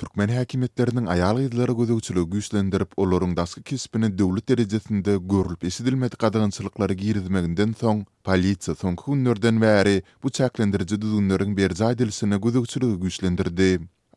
Türkmen häkimetleriniň aýal gyzlary gözegçiligi güýçlendirip, olaryň daşky kesbini döwlet derejesinde görülüp esidilmedi gadagançylyklary girizmeginden soň, polisiýa soň günlerden bäri bu çäklendirji düzünleriň bir jaýdylysyny gözegçiligi güýçlendirdi.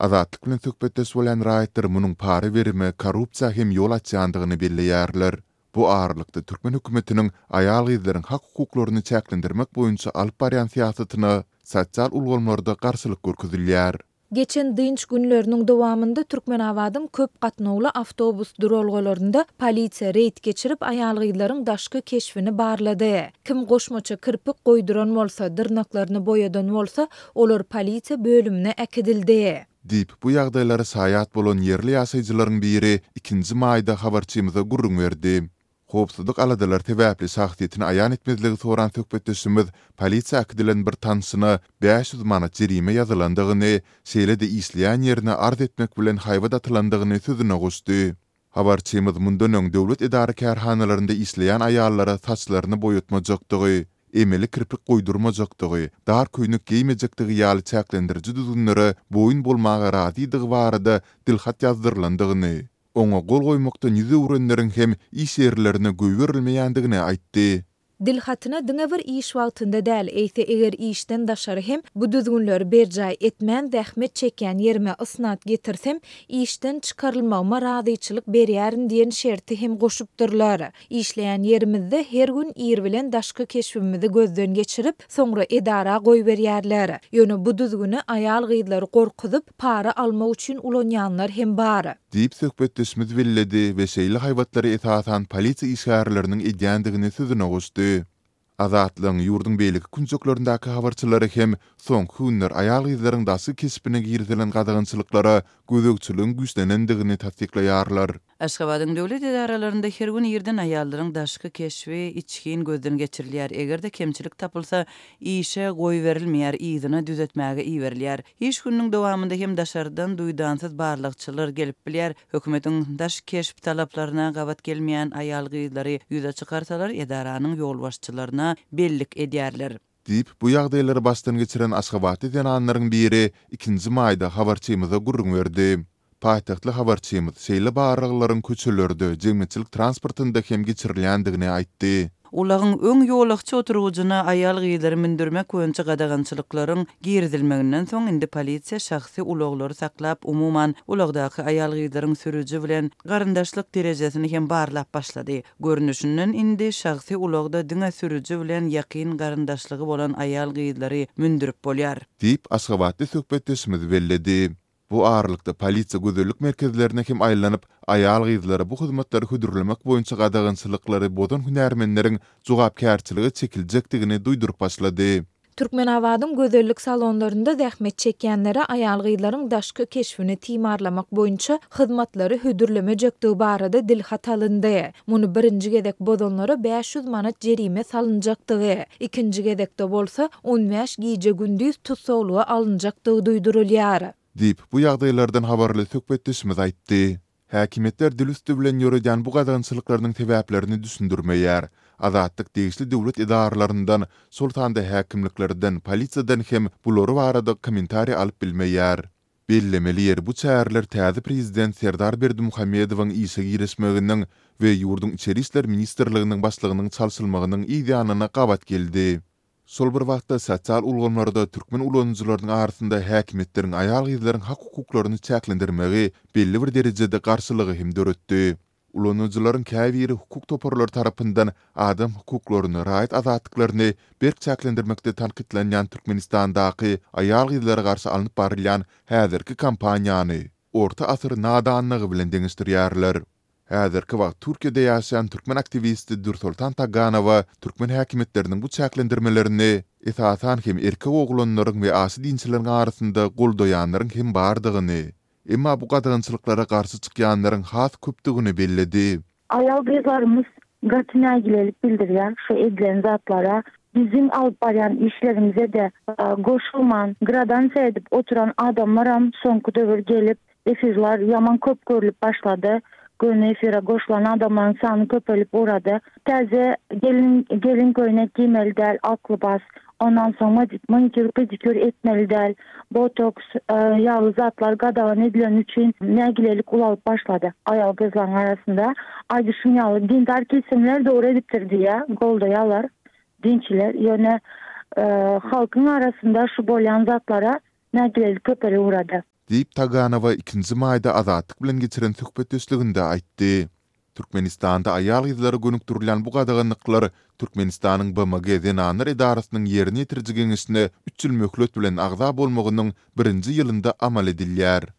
Azatlyk bilen söhbetde söýlen raýatlar munyň pary berimi korrupsiýa hem ýol açýandygyny bildirýärler. Bu ağırlıkta Türkmen hükümetinin ayal gizlerin hak hukuklarını çeklendirmek boyunca alp bariyan siyasetine satsal ulgolmorda karşılık görküzülyer. Geçen dinç günlörünün dovamında Türkmen avadın köp katnoğlu avtobus durolgolarında polisiya reyt geçirip ayalgıyların daşkı keşfini barladı. Kim koşmaça kırpık koyduran molsa, dırnaklarını boyadan molsa, olur polisiya bölümüne ekidildi. Dip, bu yağdaylara sayat bolon yerli asayıcıların biri ikinci mayda havarçimize gurrun verdi. Hoopsuzluk aladalar tebäpli sahtiýetini aýan etmezligi soran töpbetdesimiz polisiýa akdilen bir tanysyny 500 manat jerime ýazylandygyny, şeýle de isleýän ýerine arz etmek bilen haýwa datlandygyny sözüne goşdy. Habarçymyz mundan öň döwlet edara kärhanalarynda isleýän aýallara saçlaryny boýutma emeli kirpik goýdurmajakdygy, dar köýnük geýmejekdigi ýaly çäklendirjidi dünnüri boýun bolmagy razydygy barada dilhat ýazdyrlandygyny Оңа қол қоймақты неде өрендерін хем исерлеріне әндігіне айтты. Dilhatyna dünä bir iş wagtynda däl, eýse eger işden daşary hem bu düzgünler bir etmän, rahmet çeken ýerime ysnat getirsem, işden çykarylma maraadyçylyk berýärin diýen şertdi hem goşupdyrlar. İşleýän ýerimizde her gün ýer bilen daşky keşbimizi gözden geçirip, soňra edara goý berýärler. Ýöne bu düzgünü aýal gyzlar para alma üçin ulanýanlar hem bar. Diýip söhbet we beşeýli haýwatlary etasan polisiýa işgärläriniň edýändigini süzünä goşdy. Azatlygyň ýurdun beýlik künçüklerindäki habarçylary hem soň hünner aýal gyzlaryň dasy kesbine girdilen gadagançylyklara gözökçüligiň güýçlenendigini tasdiklaýarlar. Aşgabatyň döwlet edaralarynda her gün ýerden aýallaryň daşky keşwi içgin gözden geçirilýär. Egerde kemçilik tapylsa, işe goý berilmeýär, ýyzyna düzetmäge iý berilýär. Hiç günniň dowamında hem daşardan duýdansyz barlykçylar gelip bilýär. Hökümetiň daş keşp talaplaryna gabat gelmeýän aýal gyzlary ýüze çykarsalar edaranyň ýolbaşçylaryna bellik edýärler. Dip bu ýagdaýlary bastan geçiren Aşgabatda denanlaryň biri 2-nji maýda habarçymyza gurrun berdi. Paýtagtly habarçymyz şeýle barlyklaryň köçelerde jemgyýetçilik transportynda hem geçirilýändigini aýtdy. Ulağın öň ýolakçy oturgujyna aýal gyýlary mündürmek öňçe gadagançylyklaryň girdilmeginden soň indi polisiýa şahsy ulaglary saklap umuman ulagdaky aýal gyýlaryň sürüji bilen garandaşlyk derejesini hem barlap başlady. Görnüşünden indi şahsy ulagda diňe sürüji bilen ýakyn garandaşlygy bolan aýal gyýlary mündürip bolýar. Diýip söhbetdeşimiz Bu ağırlıkta polisiya güzellik merkezlerine kim aylanıp, ayağal gizlere bu hizmetleri hüdürlemek boyunca qadağın bodon bodan hün ermenlerin zuğab kertçiliği çekilecektigini duydurup başladı. Türkmen avadın gözöllük salonlarında zähmet çekenlere ayağal gizlerin daşkı keşfini timarlamak boyunca hizmetleri hüdürleme cekdiği barada dil hatalındı. Munu birinci gedek bodonları 500 manat cerime salıncaktı. İkinci gedek de bolsa 15 gece gündüz tutsoğlu alıncaktı duydurulayarı. dip bu ýagdaýlardan habarly söhbetdeşimiz aýtdy. Häkimetler dilüstü bilen ýörüden bu gadansylyklaryň täbäplerini düşündürmeýär. Azatlyk degişli döwlet idaralarından, sultanda häkimliklerden, polisiýadan hem bu lory barada kommentary alyp bilmeýär. Bellemeli ýer bu çäherler täze prezident Serdar Berdimuhammedowyň ýeşe girişmeginiň we ýurdun içerisler ministrliginiň başlygynyň çalşylmagynyň ideýanyna gabat geldi. Sol bir wagtda sosial ulgamlarda türkmen ulanyjylarynyň arasynda häkimetleriň aýal gyzlaryň hukuklaryny çäklendirmegi belli bir derejede garşylygy hem döretdi. Ulanyjylaryň käbir hukuk toparlary tarapyndan adam hukuklaryny raýat azatlyklaryny berk çäklendirmekde tanqitlenýän Türkmenistandaky aýal gyzlara garşy alınyp barylan häzirki kampaniýany orta asyr nadanlygy bilen deňistirýärler. Äzir kiwa Türkiýede ýaşaýan türkmen aktivisti Dürsultan Taganowa türkmen häkimetleriniň bu çäklendirmelerini ýa hem erkek oglanlaryň we asyl dinçileriň arasynda gol doýanlaryň hem bardygyny, emma bu gatnaşçylyklara garşy çykýanlaryň has köpdigini bellädi. Aýal gyzlarymyz gatnaşyna gelip bildirýär, şu edilen zatlara bizim alyp bayan işlerimize de e, goşulman, gradansa edip oturan adamlaram soňky döwür gelip Esizlar yaman köp görülip başladı. gün efira goşlan adamlar sanı köpölüp uğradı. Tezi gelin, gelin köyüne giymeli del, aklı bas. Ondan sonra manikür, pedikür etmeli del. Botoks, e, yağlı zatlar, gada edilen için, üçün ne ulalıp başladı ayal kızların arasında. Aydı şunyalı, dindar kesimler de ediptir diye. Golda yalar, dinçiler, yöne e, halkın arasında şu bolyan zatlara ne gilelik uğradı. Deyip Taganova 2-nji maýda azatlyk bilen geçiren söhbet döşlüginde aýtdy. Türkmenistanda aýal ýyzlary gönükdirilen bu gadagyny nyklar Türkmenistanyň BMG Zenanyr idarasynyň ýerini ýetirjigini üçin üç ýyl möhlet bilen agza bolmagynyň birinji ýylynda amal edilýär.